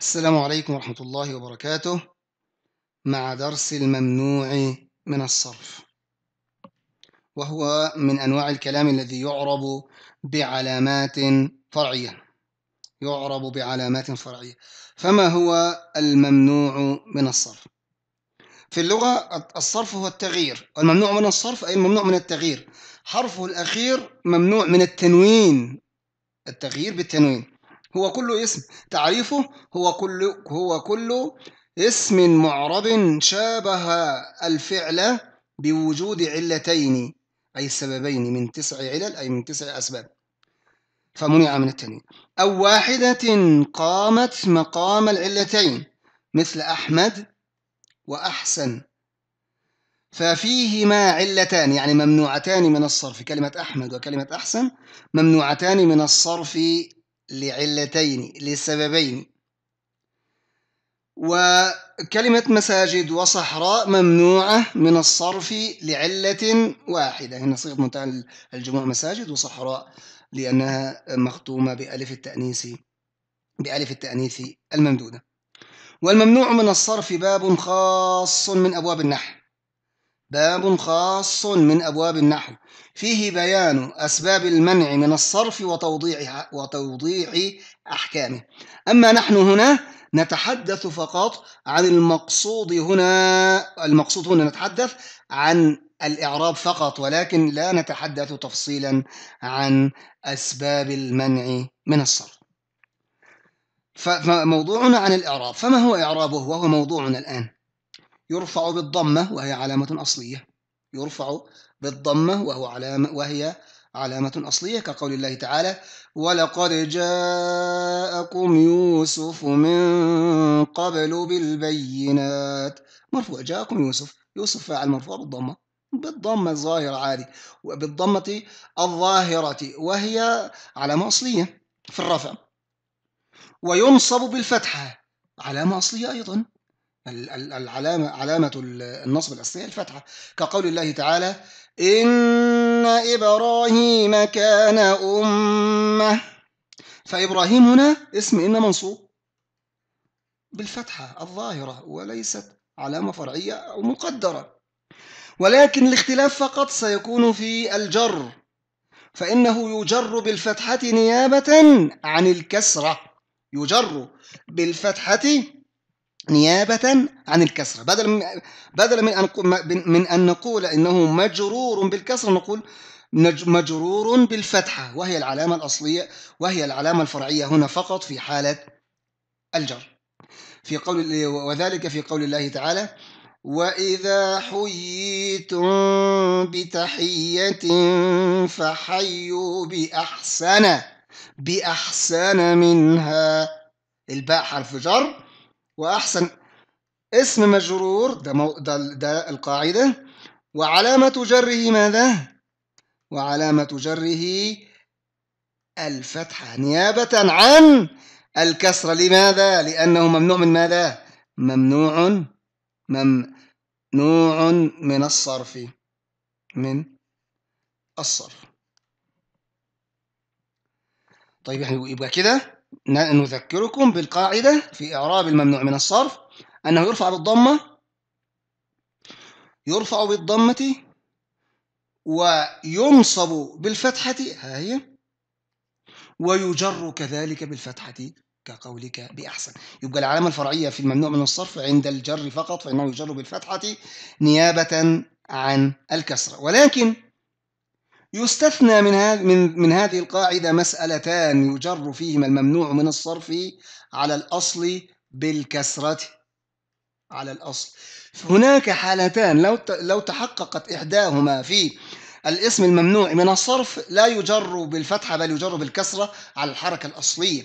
السلام عليكم ورحمة الله وبركاته مع درس الممنوع من الصرف وهو من أنواع الكلام الذي يعرب بعلامات فرعية يعرب بعلامات فرعية فما هو الممنوع من الصرف؟ في اللغة الصرف هو التغيير الممنوع من الصرف أي الممنوع من التغيير حرفه الأخير ممنوع من التنوين التغيير بالتنوين هو كل اسم تعريفه هو كل هو كل اسم معرب شابه الفعل بوجود علتين أي سببين من تسع علل أي من تسع أسباب فمنع من التنين أو واحدة قامت مقام العلتين مثل أحمد وأحسن ففيهما علتان يعني ممنوعتان من الصرف كلمة أحمد وكلمة أحسن ممنوعتان من الصرف لعلتين لسببين وكلمة مساجد وصحراء ممنوعة من الصرف لعلة واحدة هنا صيغة منتهى الجموع مساجد وصحراء لأنها مختومة بألف التأنيث بألف التأنيث الممدودة والممنوع من الصرف باب خاص من أبواب النحو باب خاص من أبواب النحو فيه بيان أسباب المنع من الصرف وتوضيع وتوضيع أحكامه أما نحن هنا نتحدث فقط عن المقصود هنا المقصود هنا نتحدث عن الإعراب فقط ولكن لا نتحدث تفصيلا عن أسباب المنع من الصرف فموضوعنا عن الإعراب فما هو إعرابه وهو موضوعنا الآن يرفع بالضمة وهي علامة أصلية يرفع بالضمة وهو علامة وهي علامة أصلية كقول الله تعالى ولقد جاءكم يوسف من قبل بالبينات مرفوع جاءكم يوسف يوسف فاعل مرفوع بالضمة بالضمة الظاهرة عادي وبالضمة الظاهرة وهي علامة أصلية في الرفع وينصب بالفتحة علامة أصلية أيضا العلامة علامة النصب الأساسية الفتحة كقول الله تعالى إن إبراهيم كان أمة فإبراهيم هنا اسم إن منصوب بالفتحة الظاهرة وليست علامة فرعية أو مقدرة ولكن الاختلاف فقط سيكون في الجر فإنه يجر بالفتحة نيابة عن الكسرة يجر بالفتحة نيابة عن الكسرة بدل من بدل من أن من أن نقول إنه مجرور بالكسرة نقول مجرور بالفتحة وهي العلامة الأصلية وهي العلامة الفرعية هنا فقط في حالة الجر في قول وذلك في قول الله تعالى وإذا حييتم بتحية فحيوا بأحسن بأحسن منها الباء حرف جر وأحسن اسم مجرور ده, مو ده, ده القاعدة وعلامة جره ماذا؟ وعلامة جره الفتحة نيابة عن الكسرة لماذا؟ لأنه ممنوع من ماذا؟ ممنوع ممنوع من الصرف من الصرف طيب يعني يبقى كده نذكركم بالقاعدة في إعراب الممنوع من الصرف أنه يرفع بالضمة يرفع بالضمة وينصب بالفتحة ها هي ويجر كذلك بالفتحة كقولك بأحسن يبقى العلامة الفرعية في الممنوع من الصرف عند الجر فقط فإنه يجر بالفتحة نيابة عن الكسرة ولكن يستثنى من من من هذه القاعده مسالتان يجر فيهما الممنوع من الصرف على الاصل بالكسره على الاصل هناك حالتان لو لو تحققت احداهما في الاسم الممنوع من الصرف لا يجر بالفتحه بل يجر بالكسره على الحركه الاصليه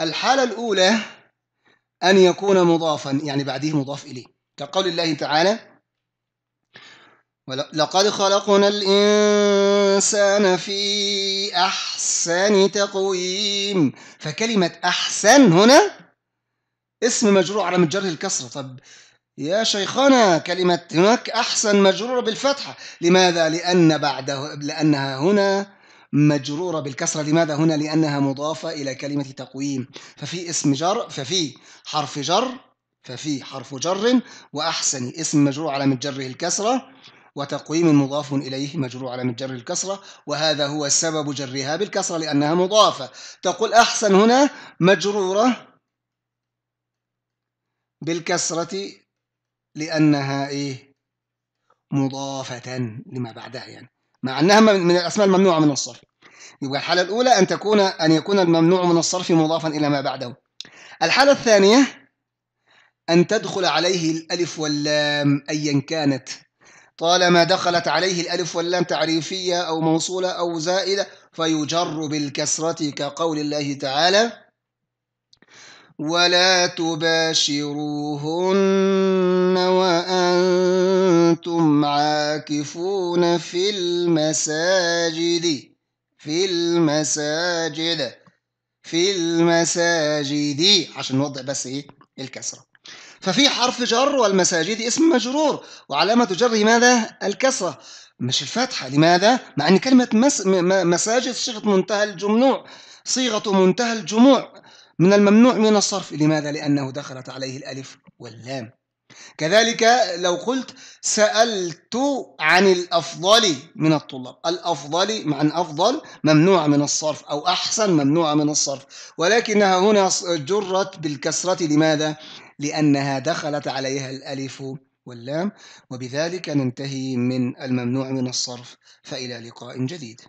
الحاله الاولى ان يكون مضافا يعني بعديه مضاف اليه كقول الله تعالى لقد خلقنا الانسان الإنسان في أحسن تقويم فكلمة أحسن هنا اسم مجرور على مجره الكسرة طب يا شيخنا كلمة هناك أحسن مجرورة بالفتحة لماذا؟ لأن بعده لأنها هنا مجرورة بالكسرة لماذا هنا؟ لأنها مضافة إلى كلمة تقويم ففي اسم جر ففي حرف جر ففي حرف جر وأحسن اسم مجرور على مجره الكسرة وتقويم مضاف إليه مجرور من جر الكسرة وهذا هو سبب جرها بالكسرة لأنها مضافة تقول أحسن هنا مجرورة بالكسرة لأنها إيه مضافة لما بعدها يعني مع أنها من الأسماء الممنوعة من الصرف يبقى الحالة الأولى أن تكون أن يكون الممنوع من الصرف مضافا إلى ما بعده الحالة الثانية أن تدخل عليه الألف واللام أيا كانت طالما دخلت عليه الألف واللام تعريفية أو موصولة أو زائدة فيجر بالكسرة كقول الله تعالى ولا تباشروهن وأنتم عاكفون في المساجد في المساجد في المساجد عشان نوضح بس ايه الكسره ففي حرف جر والمساجد اسم مجرور وعلامة جره ماذا؟ الكسرة مش الفتحة لماذا؟ مع أن كلمة مس... مساجد صيغة منتهى الجموع صيغة منتهى الجموع من الممنوع من الصرف لماذا؟ لأنه دخلت عليه الألف واللام كذلك لو قلت سألت عن الأفضل من الطلاب الأفضل مع أفضل ممنوع من الصرف أو أحسن ممنوع من الصرف ولكنها هنا جرت بالكسرة لماذا؟ لأنها دخلت عليها الألف واللام وبذلك ننتهي من الممنوع من الصرف فإلى لقاء جديد